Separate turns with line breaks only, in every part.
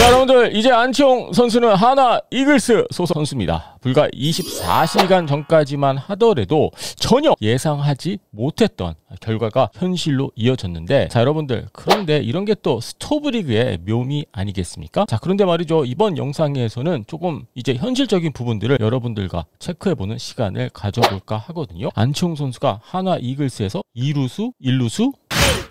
자, 여러분들 이제 안치홍 선수는 하나 이글스 소속 선수입니다. 불과 24시간 전까지만 하더라도 전혀 예상하지 못했던 결과가 현실로 이어졌는데 자, 여러분들 그런데 이런 게 또 스토브리그의 묘미 아니겠습니까? 자, 그런데 말이죠. 이번 영상에서는 조금 이제 현실적인 부분들을 여러분들과 체크해보는 시간을 가져볼까 하거든요. 안치홍 선수가 하나 이글스에서 2루수, 1루수,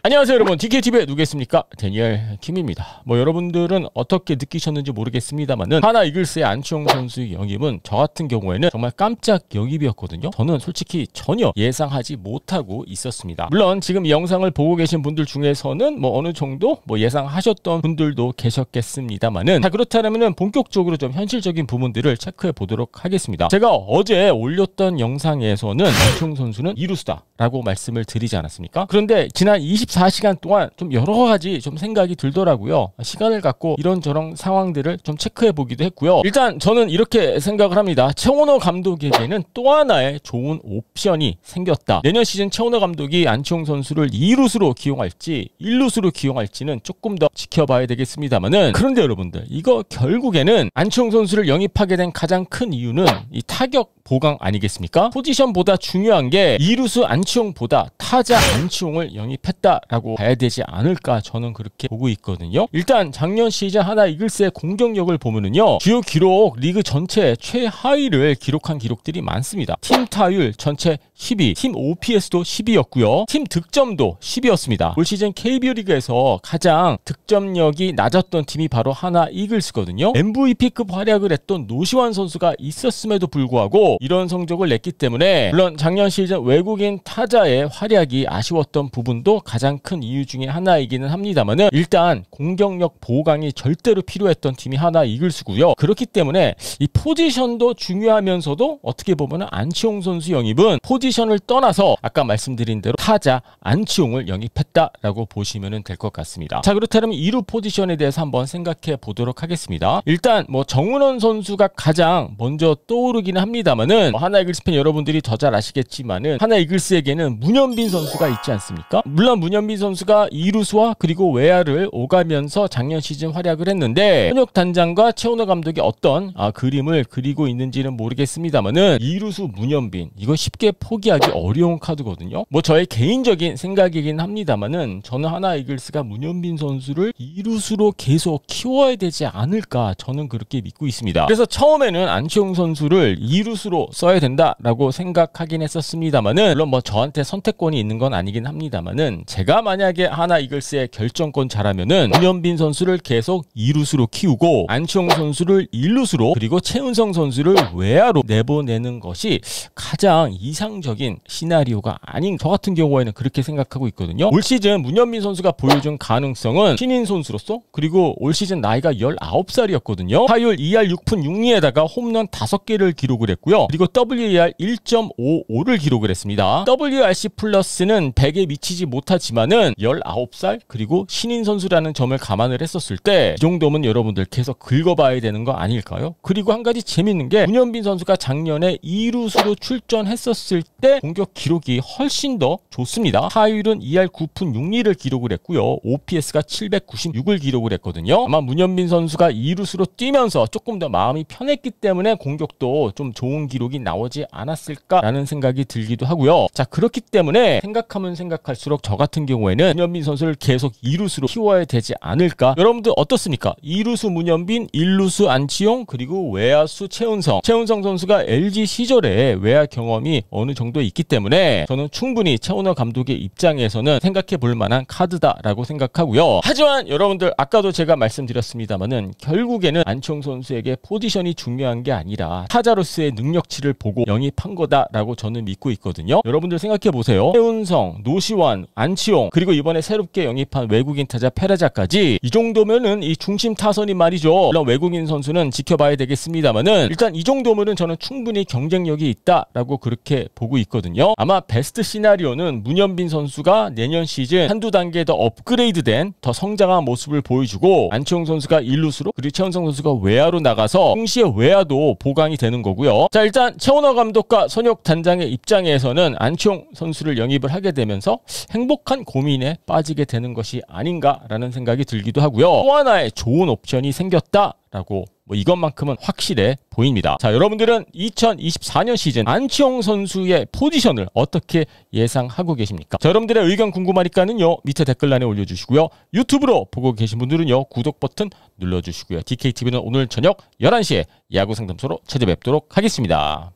안녕하세요 여러분 DKTV의 누구겠습니까? 데니얼 킴입니다. 뭐 여러분들은 어떻게 느끼셨는지 모르겠습니다만은 하나 이글스의 안치홍 선수의 영입은 저 같은 경우에는 정말 깜짝 영입이었거든요. 저는 솔직히 전혀 예상하지 못하고 있었습니다. 물론 지금 이 영상을 보고 계신 분들 중에서는 뭐 어느 정도 뭐 예상하셨던 분들도 계셨겠습니다만은 자 그렇다면은 본격적으로 좀 현실적인 부분들을 체크해 보도록 하겠습니다. 제가 어제 올렸던 영상에서는 안치홍 선수는 이루수다라고 말씀을 드리지 않았습니까? 그런데 지난 20 24시간 동안 좀 여러 가지 좀 생각이 들더라고요. 시간을 갖고 이런저런 상황들을 좀 체크해 보기도 했고요. 일단 저는 이렇게 생각을 합니다. 최원호 감독에게는 또 하나의 좋은 옵션이 생겼다. 내년 시즌 최원호 감독이 안치홍 선수를 2루수로 기용할지 1루수로 기용할지는 조금 더 지켜봐야 되겠습니다만은 그런데 여러분들 이거 결국에는 안치홍 선수를 영입하게 된 가장 큰 이유는 이 타격 보강 아니겠습니까? 포지션보다 중요한 게 2루수 안치홍보다 타자 안치홍을 영입했다 있다라고 봐야 되지 않을까 저는 그렇게 보고 있거든요. 일단 작년 시즌 하나 이글스의 공격력을 보면은요. 주요 기록 리그 전체 최하위를 기록한 기록들이 많습니다. 팀 타율 전체 10위, 팀 OPS도 10위였고요. 팀 득점도 10위였습니다. 올 시즌 KBO 리그에서 가장 득점력이 낮았던 팀이 바로 하나 이글스거든요. MVP급 활약을 했던 노시환 선수가 있었음에도 불구하고 이런 성적을 냈기 때문에 물론 작년 시즌 외국인 타자의 활약이 아쉬웠던 부분도 가장 가장 큰 이유 중에 하나이기는 합니다만은 일단 공격력 보강이 절대로 필요했던 팀이 하나 이글스고요. 그렇기 때문에 이 포지션도 중요하면서도 어떻게 보면 안치홍 선수 영입은 포지션을 떠나서 아까 말씀드린 대로 타자 안치홍을 영입했다라고 보시면 될 것 같습니다. 자 그렇다면 2루 포지션에 대해서 한번 생각해 보도록 하겠습니다. 일단 뭐 정은원 선수가 가장 먼저 떠오르기는 합니다만은 뭐 하나 이글스 팬 여러분들이 더 잘 아시겠지만은 하나 이글스에게는 문현빈 선수가 있지 않습니까? 물론 문현 전현빈 선수가 이루수와 그리고 외야를 오가면서 작년 시즌 활약을 했는데 현역 단장과 최원호 감독이 어떤 아, 그림을 그리고 있는지는 모르겠습니다만은 이루수 문현빈 이거 쉽게 포기하기 어려운 카드거든요. 뭐 저의 개인적인 생각이긴 합니다만은 저는 하나 이글스가 문현빈 선수를 이루수로 계속 키워야 되지 않을까 저는 그렇게 믿고 있습니다. 그래서 처음에는 안치홍 선수를 이루수로 써야 된다라고 생각하긴 했었습니다만은 물론 뭐 저한테 선택권이 있는 건 아니긴 합니다만은 제가 내가 만약에 하나 이글스의 결정권 잘하면은 문현빈 선수를 계속 2루수로 키우고 안치홍 선수를 1루수로 그리고 최은성 선수를 외야로 내보내는 것이 가장 이상적인 시나리오가 아닌 저 같은 경우에는 그렇게 생각하고 있거든요. 올 시즌 문현빈 선수가 보여준 가능성은 신인 선수로서 그리고 올 시즌 나이가 19살이었거든요. 타율 2할 6푼 6리에다가 홈런 5개를 기록을 했고요. 그리고 WAR 1.55를 기록을 했습니다. WRC 플러스는 100에 미치지 못하지만 했지만은 19살 그리고 신인 선수라는 점을 감안을 했었을 때 이 정도면 여러분들 계속 긁어봐야 되는 거 아닐까요? 그리고 한 가지 재밌는 게 문현빈 선수가 작년에 2루수로 출전했었을 때 공격 기록이 훨씬 더 좋습니다. 하율은 2할 9푼 6리를 기록을 했고요. OPS가 796을 기록을 했거든요. 아마 문현빈 선수가 2루수로 뛰면서 조금 더 마음이 편했기 때문에 공격도 좀 좋은 기록이 나오지 않았을까라는 생각이 들기도 하고요. 자 그렇기 때문에 생각하면 생각할수록 저 같은 경우에는 문현빈 선수를 계속 2루수로 키워야 되지 않을까? 여러분들 어떻습니까? 2루수 문현빈, 1루수 안치용, 그리고 외야수 최운성최운성 선수가 LG 시절에 외야 경험이 어느 정도 있기 때문에 저는 충분히 최운호 감독의 입장에서는 생각해 볼 만한 카드다라고 생각하고요. 하지만 여러분들 아까도 제가 말씀드렸습니다만은 결국에는 안치용 선수에게 포지션이 중요한 게 아니라 타자로서의 능력치를 보고 영입한 거다라고 저는 믿고 있거든요. 여러분들 생각해 보세요. 최운성 노시환, 안치용 박진 그리고 이번에 새롭게 영입한 외국인 타자 페레자까지 이 정도면은 이 중심 타선이 말이죠. 물론 외국인 선수는 지켜봐야 되겠습니다만은 일단 이 정도면은 저는 충분히 경쟁력이 있다라고 그렇게 보고 있거든요. 아마 베스트 시나리오는 문현빈 선수가 내년 시즌 한두 단계 더 업그레이드된 더 성장한 모습을 보여주고 안치홍 선수가 일루수로 그리고 최원성 선수가 외야로 나가서 동시에 외야도 보강이 되는 거고요. 자 일단 최원호 감독과 선혁 단장의 입장에서는 안치홍 선수를 영입을 하게 되면서 행복한 고민에 빠지게 되는 것이 아닌가라는 생각이 들기도 하고요. 또 하나의 좋은 옵션이 생겼다라고 뭐 이것만큼은 확실해 보입니다. 자, 여러분들은 2024년 시즌 안치홍 선수의 포지션을 어떻게 예상하고 계십니까? 자, 여러분들의 의견 궁금하니까는요. 밑에 댓글란에 올려주시고요. 유튜브로 보고 계신 분들은요. 구독 버튼 눌러주시고요. DKTV는 오늘 저녁 11시에 야구 상담소로 찾아뵙도록 하겠습니다.